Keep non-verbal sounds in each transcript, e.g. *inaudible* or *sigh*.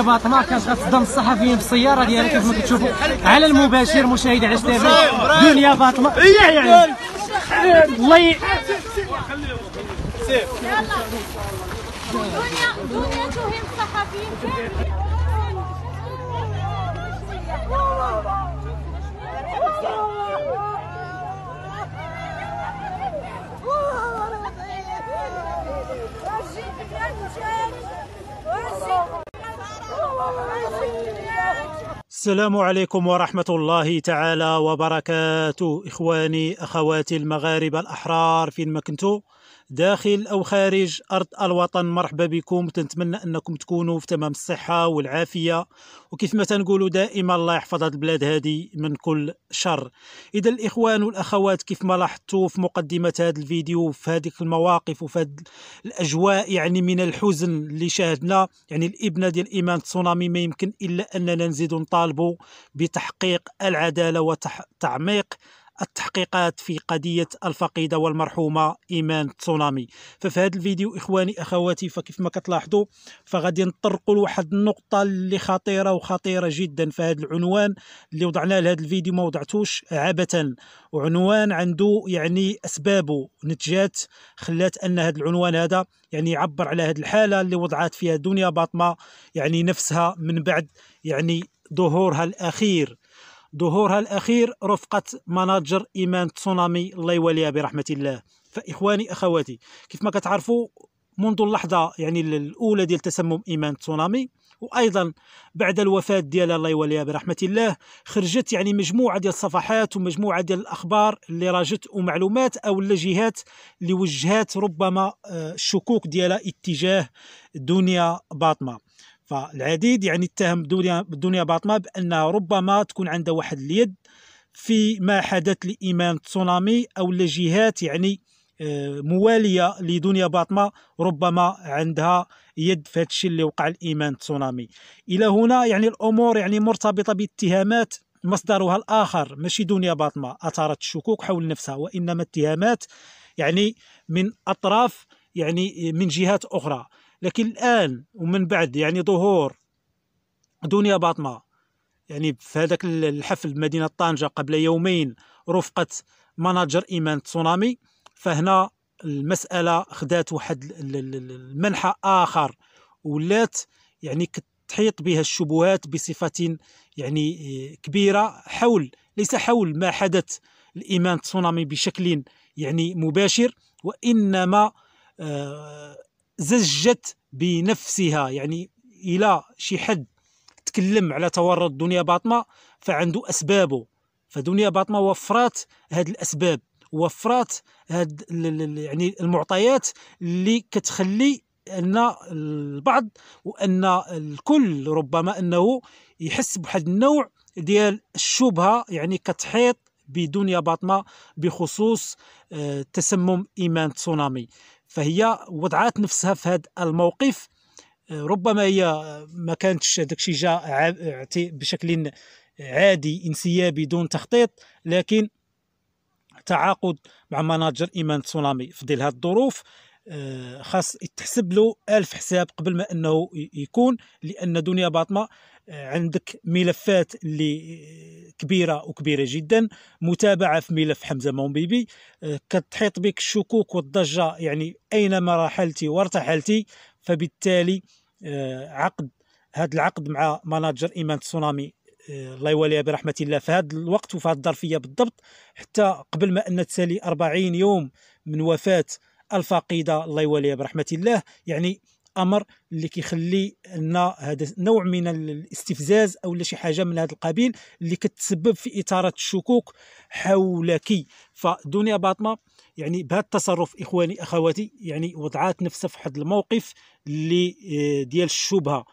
الاغنيه باطنه كانت غتصدم الصحفيين في السياره ديالها كيف ما كتشوفوا على المباشر مشاهدة على تي في دنيا باطنه يعني إيه، إيه، إيه. الله دنيا دنيا تهين الصحفيين السلام عليكم ورحمة الله تعالى وبركاته إخواني أخواتي المغاربة الأحرار فين ما كنتو داخل او خارج ارض الوطن مرحبا بكم تنتمنى انكم تكونوا في تمام الصحه والعافيه وكيف ما تنقولوا دائما الله يحفظ هذه البلاد هذه من كل شر اذا الاخوان والاخوات كيف ما لاحظتوا في مقدمه هذا الفيديو في هذه المواقف وفي هذه الاجواء يعني من الحزن اللي شاهدنا يعني الابنه ديال ايمان تسونامي ما يمكن الا اننا نزيد نطالبوا بتحقيق العداله وتعميق التحقيقات في قضية الفقيدة والمرحومة إيمان تسونامي ففي هذا الفيديو إخواني أخواتي فكيف ما كتلاحظوا فغادي نطرقوا لواحد النقطة اللي خطيرة وخطيرة جدا في هذا العنوان اللي وضعناه لهذا الفيديو ما وضعتوش عبثا وعنوان عنده يعني أسبابه نتجات خلات أن هذا العنوان هذا يعني يعبر على هذه الحالة اللي وضعت فيها دنيا باطمة يعني نفسها من بعد يعني ظهورها الأخير ظهورها الأخير رفقة مناجر إيمان تسونامي الله يواليها برحمة الله فإخواني أخواتي كيف ما كتعرفوا منذ اللحظة يعني الأولى ديال تسمم إيمان تسونامي وايضا بعد الوفاه ديالها الله يوليها برحمه الله خرجت يعني مجموعه ديال الصفحات ومجموعه ديال الاخبار اللي راجت ومعلومات او اللجهات اللي وجهات ربما الشكوك آه، ديالها اتجاه دنيا باطمه فالعديد يعني اتهم الدنيا باطمة بأنها ربما تكون عندها واحد اليد في ما حدث لإيمان تسونامي أو لجهات يعني آه، مواليه لدنيا باطمه ربما عندها يد في هذا الشيء اللي وقع الايمان تسونامي الى هنا يعني الامور يعني مرتبطه باتهامات مصدرها الاخر ماشي دنيا باطمه اثارت الشكوك حول نفسها وانما اتهامات يعني من اطراف يعني من جهات اخرى لكن الآن ومن بعد يعني ظهور دنيا باطمة يعني في هذاك الحفل بمدينة طنجة قبل يومين رفقة مناجر إيمان تسونامي فهنا المسألة خدات واحد المنحى آخر ولات يعني تحيط بها الشبهات بصفة يعني كبيرة حول ليس حول ما حدث الإيمان تسونامي بشكل يعني مباشر وإنما آه، زجت بنفسها يعني الى شي حد تكلم على تورط دنيا باطمه فعنده اسبابه فدنيا باطمه وفرات هاد الاسباب وفرات هاد يعني المعطيات اللي كتخلي ان البعض وان الكل ربما انه يحس بواحد النوع ديال الشبهه يعني كتحيط بدنيا باطمه بخصوص آه، تسمم ايمان تسونامي فهي وضعات نفسها في هذا الموقف آه، ربما هي آه، ما كانتش داكشي جا بشكل آه، عادي انسيابي دون تخطيط لكن تعاقد مع مناجر ايمان تسونامي في ظل هذه الظروف آه، خاص يتحسب له ألف حساب قبل ما أنه يكون لأن دنيا باطنة آه، عندك ملفات اللي آه، كبيره وكبيره جدا متابعه في ملف حمزه مومبيبي كتحيط بك الشكوك والضجه يعني اينما رحلتي وارتحلتي فبالتالي عقد هذا العقد مع مناجر ايمان تسونامي الله يواليها برحمه الله في هذا الوقت وفي هذه الظرفيه بالضبط حتى قبل ما ان تسالي 40 يوم من وفاه الفقيده الله يواليها برحمه الله يعني امر اللي كيخلي لنا هذا نوع من الاستفزاز او شي حاجه من هذا القبيل اللي كتسبب في اثاره الشكوك حولك فدنيا باطمه يعني بهذا التصرف اخواني اخواتي يعني وضعات نفسها في واحد الموقف اللي آه، ديال الشبهه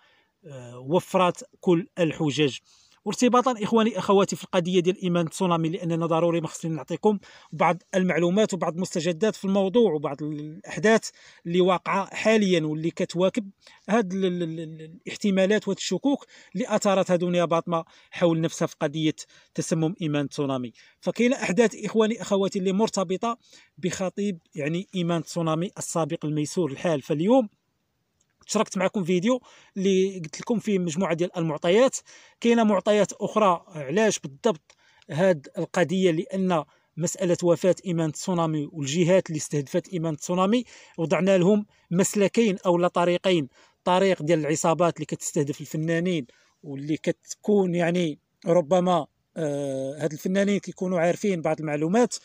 آه، وفرت كل الحجج وارتباطا اخواني اخواتي في القضيه ديال ايمان تسونامي لاننا ضروري ما خصني نعطيكم بعض المعلومات وبعض المستجدات في الموضوع وبعض الاحداث اللي واقعه حاليا واللي كتواكب هاد الاحتمالات وهاد الشكوك اللي اثارتها دنيا باطمه حول نفسها في قضيه تسمم ايمان تسونامي فكاين احداث اخواني اخواتي اللي مرتبطه بخطيب يعني ايمان تسونامي السابق الميسور الحال فاليوم شاركت معكم فيديو اللي قلت لكم فيه مجموعه ديال المعطيات كاينه معطيات اخرى علاش بالضبط هاد القضيه لان مساله وفاه ايمان تسونامي والجهات اللي استهدفت ايمان تسونامي وضعنا لهم مسلكين او طريقين طريق ديال العصابات اللي كتستهدف الفنانين واللي كتكون يعني ربما آه هاد الفنانين كيكونوا عارفين بعض المعلومات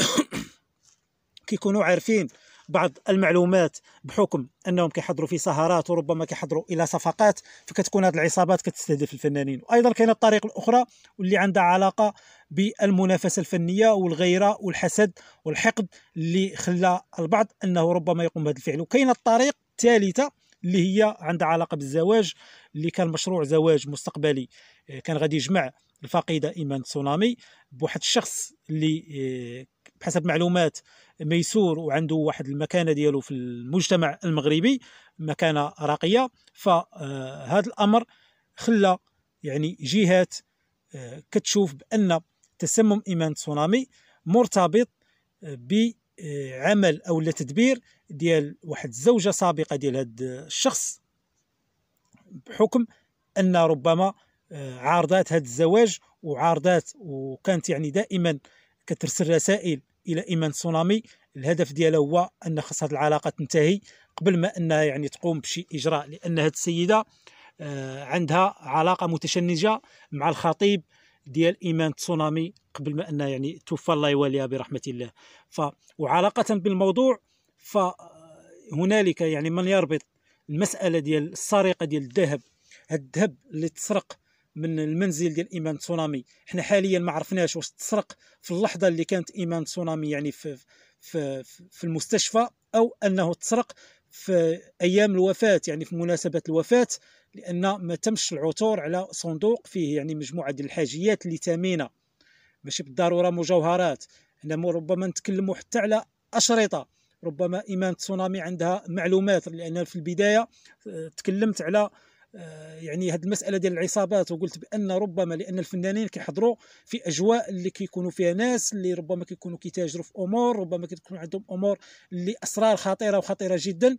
*coughs* كيكونوا عارفين بعض المعلومات بحكم انهم كيحضروا في سهرات وربما كيحضروا الى صفقات فكتكون هذه العصابات كتستهدف الفنانين وايضا كاينه الطريق الاخرى واللي عندها علاقه بالمنافسه الفنيه والغيره والحسد والحقد اللي خلى البعض انه ربما يقوم بهذا الفعل وكاينه الطريق الثالثه اللي هي عندها علاقه بالزواج اللي كان مشروع زواج مستقبلي آه، كان غادي يجمع الفقيده ايمان تسونامي بواحد الشخص اللي آه، بحسب معلومات ميسور وعنده واحد المكانه ديالو في المجتمع المغربي مكانه راقيه فهذا آه، الامر خلى يعني جهات آه، كتشوف بان تسمم ايمان تسونامي مرتبط بعمل او تدبير ديال واحد الزوجه سابقه ديال هذا الشخص بحكم ان ربما عارضات هذا الزواج وعارضات وكانت يعني دائما كترسل رسائل الى ايمان تسونامي الهدف ديالها هو ان خص هذه العلاقه تنتهي قبل ما انها يعني تقوم بشي اجراء لان هذه السيده آه، عندها علاقه متشنجه مع الخطيب ديال ايمان تسونامي قبل ما انها يعني توفى الله يواليها برحمه الله ف وعلاقه بالموضوع فهنالك يعني من يربط المساله ديال السرقه ديال الذهب الذهب اللي تسرق من المنزل ديال ايمان تسونامي حنا حاليا ما عرفناش واش تسرق في اللحظه اللي كانت ايمان تسونامي يعني في في في المستشفى او انه تسرق في ايام الوفاه يعني في مناسبه الوفاه لان ما تمش العثور على صندوق فيه يعني مجموعه ديال الحاجيات اللي ثمينه ماشي بالضروره مجوهرات هنا ربما نتكلموا حتى على اشرطه ربما ايمان تسونامي عندها معلومات لان في البدايه آه، تكلمت على آه، يعني هذه المساله ديال العصابات وقلت بان ربما لان الفنانين كيحضروا في اجواء اللي كيكونوا فيها ناس اللي ربما كيكونوا كيتاجروا في امور ربما كتكون عندهم امور اللي اسرار خطيره وخطيره جدا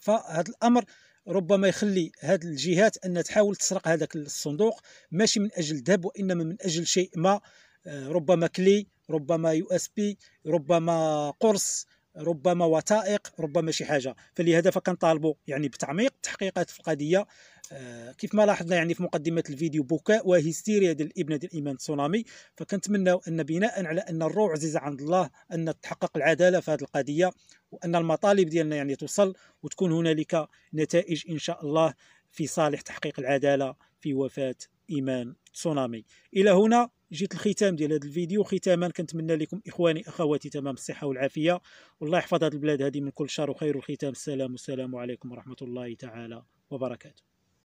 فهذا الامر ربما يخلي هذه الجهات ان تحاول تسرق هذاك الصندوق ماشي من اجل ذهب وانما من اجل شيء ما آه، ربما كلي ربما يو اس بي ربما قرص ربما وثائق ربما شي حاجه فلهذا فكنطالبوا يعني بتعميق التحقيقات في القضيه آه، كيف ما لاحظنا يعني في مقدمه الفيديو بكاء وهستيريا ديال الابنه ديال ايمان تسونامي فكنتمناو ان بناء على ان الروع عزيز عند الله ان تحقق العداله في هذه القضيه وان المطالب ديالنا يعني توصل وتكون هنالك نتائج ان شاء الله في صالح تحقيق العداله في وفاه ايمان تسونامي الى هنا جيت الختام ديال هذا الفيديو ختاما كنتمنى لكم اخواني اخواتي تمام الصحه والعافيه والله يحفظ هذه البلاد هذه من كل شر وخير الختام السلام والسلام عليكم ورحمه الله تعالى وبركاته